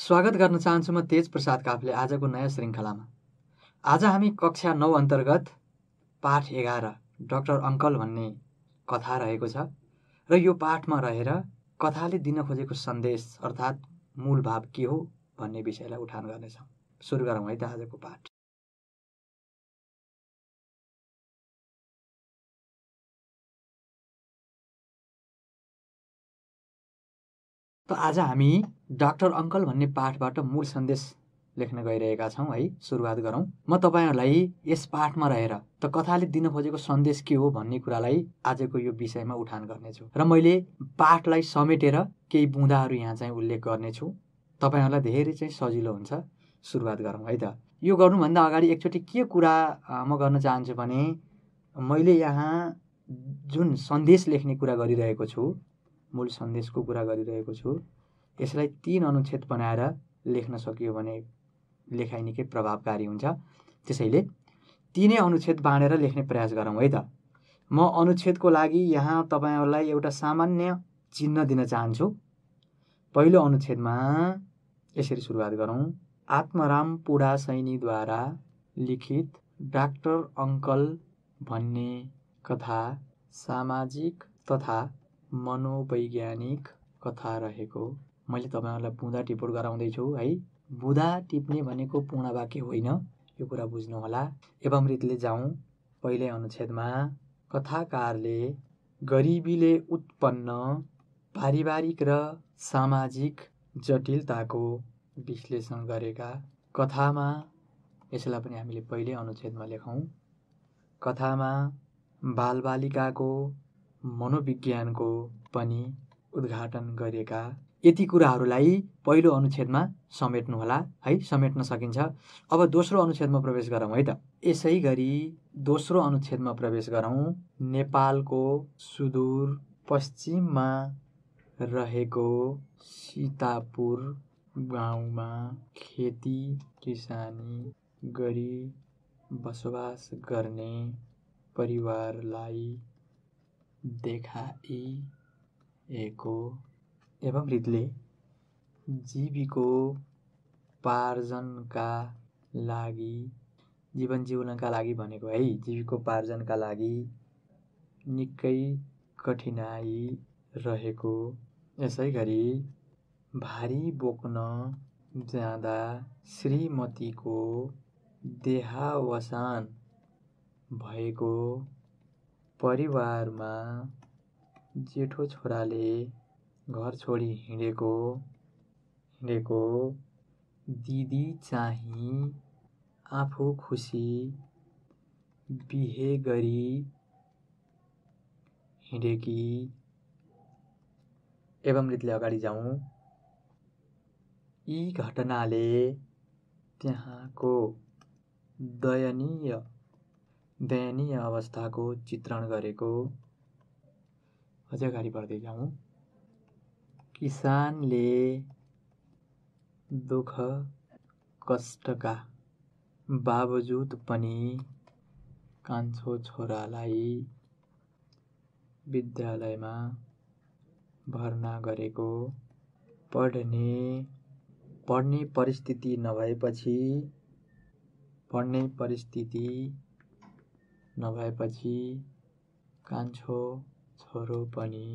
स्वागत गर्न चाहन्छु म तेज प्रसाद काफले आजको नयाँ श्रृङ्खलामा आज हामी कक्षा नौ अन्तर्गत पाठ एघार डक्टर अङ्कल भन्ने कथा रहेको छ र यो पाठमा रहेर कथाले दिन खोजेको सन्देश अर्थात् मूलभाव के हो भन्ने विषयलाई उठान गर्नेछौँ सुरु गरौँ है त आजको पाठ त आज हामी डाक्टर अङ्कल भन्ने पाठबाट मूल सन्देश लेख्न गइरहेका छौँ है सुरुवात गरौँ म तपाईँहरूलाई यस पाठमा रहेर त कथाले दिन खोजेको सन्देश के हो भन्ने कुरालाई आजको यो विषयमा उठान गर्नेछु र मैले पाठलाई समेटेर केही बुँदाहरू यहाँ चाहिँ उल्लेख गर्नेछु तपाईँहरूलाई धेरै चाहिँ सजिलो हुन्छ सुरुवात गरौँ है त यो गर्नुभन्दा अगाडि एकचोटि के कुरा म गर्न चाहन्छु भने मैले यहाँ जुन सन्देश लेख्ने कुरा गरिरहेको छु मूल सन्देशको कुरा गरिरहेको छु यसलाई तिन अनुच्छेद बनाएर लेख्न सकियो भने लेखाइ निकै प्रभावकारी हुन्छ त्यसैले तिनै अनुच्छेद बाँडेर लेख्ने प्रयास गरौँ है त म अनुच्छेदको लागि यहाँ तपाईँहरूलाई एउटा सामान्य चिन्ह दिन चाहन्छु पहिलो अनुच्छेदमा यसरी सुरुवात गरौँ आत्माराम पुडा सैनीद्वारा लिखित डाक्टर अङ्कल भन्ने कथा सामाजिक तथा मनोवैज्ञानिक कथा रहेको मैले तपाईँहरूलाई बुँदा टिपोट गराउँदैछु है बुँदा टिप्ने भनेको पूर्णवाक्य होइन यो कुरा बुझ्नुहोला एवमृतले जाउँ पहिल्यै अनुच्छेदमा कथाकारले गरिबीले उत्पन्न पारिवारिक र सामाजिक जटिलताको विश्लेषण गरेका कथामा यसलाई पनि हामीले पहिल्यै अनुच्छेदमा लेखौँ कथामा बालबालिकाको मनोविज्ञानको पनि उद्घाटन गरेका यति कुराहरूलाई पहिलो अनुच्छेदमा समेट्नुहोला है समेट्न सकिन्छ अब दोस्रो अनुच्छेदमा प्रवेश गरौँ है त यसै गरी दोस्रो अनुच्छेदमा प्रवेश गरौँ नेपालको सुदूर पश्चिममा रहेको सीतापुर गाउँमा खेती किसानी गरी बसोबास गर्ने परिवारलाई देखाइएको एवं जीविको जीविकोपार्जनका लागि जीवन जिउनका लागि भनेको है जीविकोपार्जनका लागि निकै कठिनाइ रहेको यसै गरी भारी बोक्न जाँदा श्रीमतीको देहावसान भएको परिवारमा जेठो छोराले घर छोडी हिँडेको हिँडेको दिदी चाहिँ आफू खुसी बिहे गरी हिँडेकी। एवं रीतिले अगाडि जाउँ। यी घटनाले त्यहाँको दयनीय दयनीय अवस्थाको चित्रण गरेको अझ अगाडि बढ्दै जाउँ किसानले दुःख कष्टका बावजुद पनि कान्छो छोरालाई विद्यालयमा भर्ना गरेको पढ्ने पढ्ने परिस्थिति नभएपछि पढ्ने परिस्थिति नभएपछि कान्छो छोरो पनि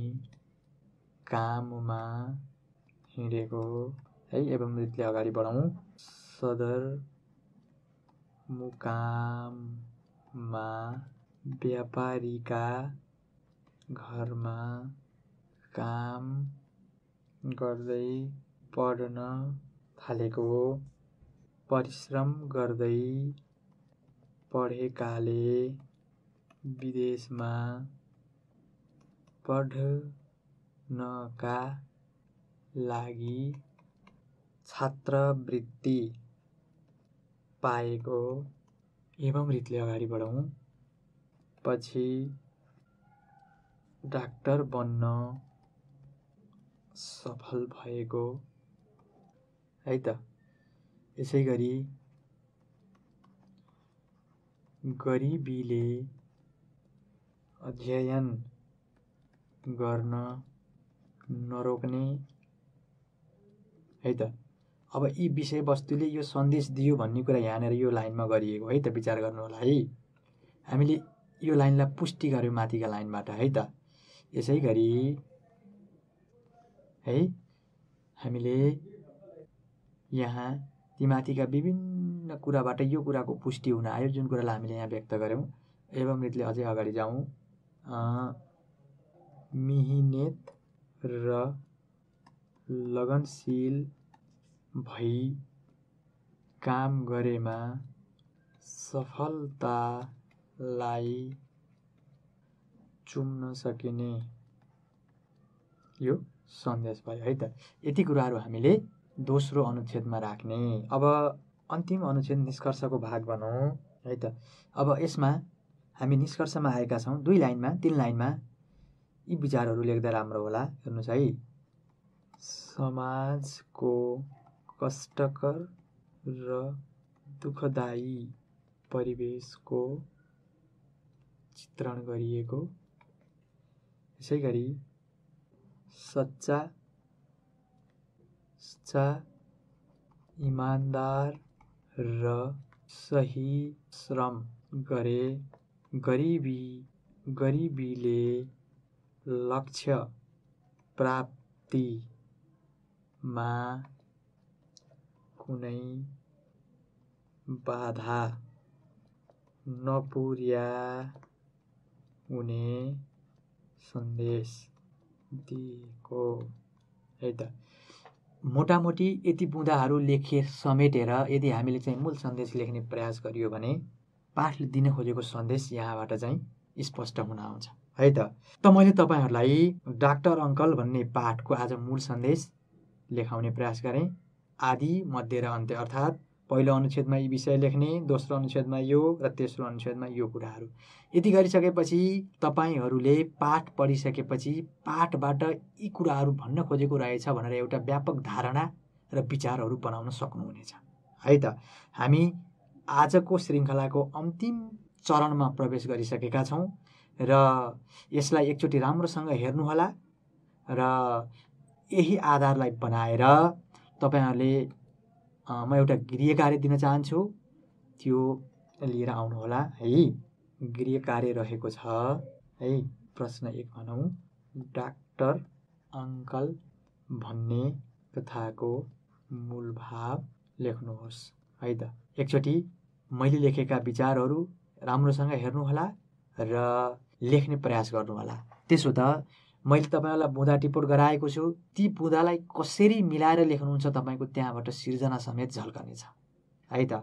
काममा हिँडेको है एवं रीतले अगाडि बढाउँ मुकाममा व्यापारीका घरमा काम गर्दै पढ्न थालेको परिश्रम गर्दै पढेकाले विदेशमा पढ्नका लागि छात्रवृत्ति पाएको एवम् रीतले अगाडि बढौँ पछि डाक्टर बन्न सफल भएको है त यसै गरी गरिबीले अध्ययन गर्न नरोक्ने है त अब यी विषयवस्तुले यो सन्देश दियो भन्ने कुरा यहाँनिर यो लाइनमा गरिएको है त विचार गर्नु होला है हामीले यो लाइनलाई पुष्टि गऱ्यौँ माथिका लाइनबाट है त यसै गरी है हामीले यहाँ ती माथिका विभिन्न कुराबाट यो कुराको पुष्टि हुन आयो जुन कुरालाई हामीले यहाँ व्यक्त गऱ्यौँ एवं रीतिले अझै अगाडि जाउँ मिहिनेत र लगनशील भई काम गरेमा सफलतालाई चुम्न सकिने यो सन्देश भयो है त यति कुराहरू हामीले दोस्रो अनुच्छेदमा राख्ने अब अन्तिम अनुच्छेद निष्कर्षको भाग भनौँ है त अब यसमा हामी निष्कर्षमा आएका छौँ दुई लाइनमा तिन लाइनमा यी विचारहरू लेख्दा राम्रो होला हेर्नुहोस् है समाजको कष्टकर र दुःखदायी परिवेशको चित्रण गरिएको यसै गरी सच्चा सच्चा इमान्दार र सही श्रम गरे गरिबी गरिबीले लक्ष्य प्राप्तिमा कुनै बाधा हुने सन्देश दिएको है त मोटामोटी यति बुँदाहरू लेखे समेटेर यदि हामीले चाहिँ मूल सन्देश लेख्ने प्रयास गरियो भने पाठले दिन खोजेको सन्देश यहाँबाट चाहिँ स्पष्ट हुन आउँछ है त त मैले तपाईँहरूलाई डाक्टर अङ्कल भन्ने पाठको आज मूल सन्देश लेखाउने प्रयास गरेँ आदि मध्य र अन्त्य अर्थात् पहिलो अनुच्छेदमा यी विषय लेख्ने दोस्रो अनुच्छेदमा यो र तेस्रो अनुच्छेदमा यो कुराहरू यति गरिसकेपछि तपाईँहरूले पाठ पढिसकेपछि पाठबाट यी कुराहरू भन्न खोजेको रहेछ भनेर एउटा व्यापक धारणा र विचारहरू बनाउन सक्नुहुनेछ है त हामी आजको श्रृङ्खलाको अन्तिम चरणमा प्रवेश गरिसकेका छौँ र यसलाई एकचोटि राम्रोसँग हेर्नुहोला र यही आधारलाई बनाएर तपाईँहरूले म एउटा गृह कार्य दिन चाहन्छु त्यो लिएर आउनुहोला है गृह कार्य रहेको छ है प्रश्न एक भनौँ डाक्टर अङ्कल भन्ने कथाको मूलभाव लेख्नुहोस् है त एकचोटि मैले लेखेका विचारहरू राम्रोसँग हेर्नुहोला र लेख्ने प्रयास गर्नुहोला त्यसो त मैले तपाईँहरूलाई बुँदा टिपोट गराएको छु ती बुँदालाई कसरी मिलाएर लेख्नुहुन्छ तपाईँको त्यहाँबाट सिर्जना समेत झल्कनेछ है त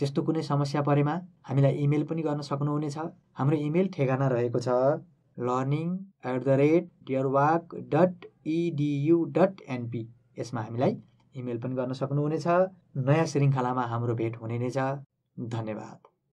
त्यस्तो कुनै समस्या परेमा हामीलाई इमेल पनि गर्न सक्नुहुनेछ हाम्रो इमेल ठेगाना रहेको छ learning at the rate dot edu dot N P यसमा हामीलाई इमेल पनि गर्न सक्नुहुनेछ नयाँ श्रृङ्खलामा हाम्रो भेट हुने नै छ धन्यवाद